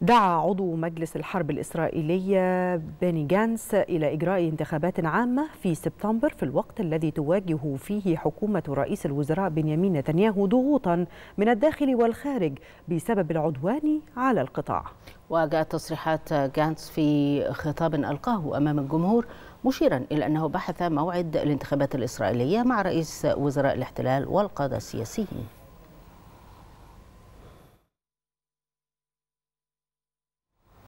دعا عضو مجلس الحرب الإسرائيلية بني جانس إلى إجراء انتخابات عامة في سبتمبر في الوقت الذي تواجه فيه حكومة رئيس الوزراء بنيامين نتنياهو ضغوطا من الداخل والخارج بسبب العدوان على القطاع وجاءت تصريحات جانس في خطاب ألقاه أمام الجمهور مشيرا إلى أنه بحث موعد الانتخابات الإسرائيلية مع رئيس وزراء الاحتلال والقادة السياسيين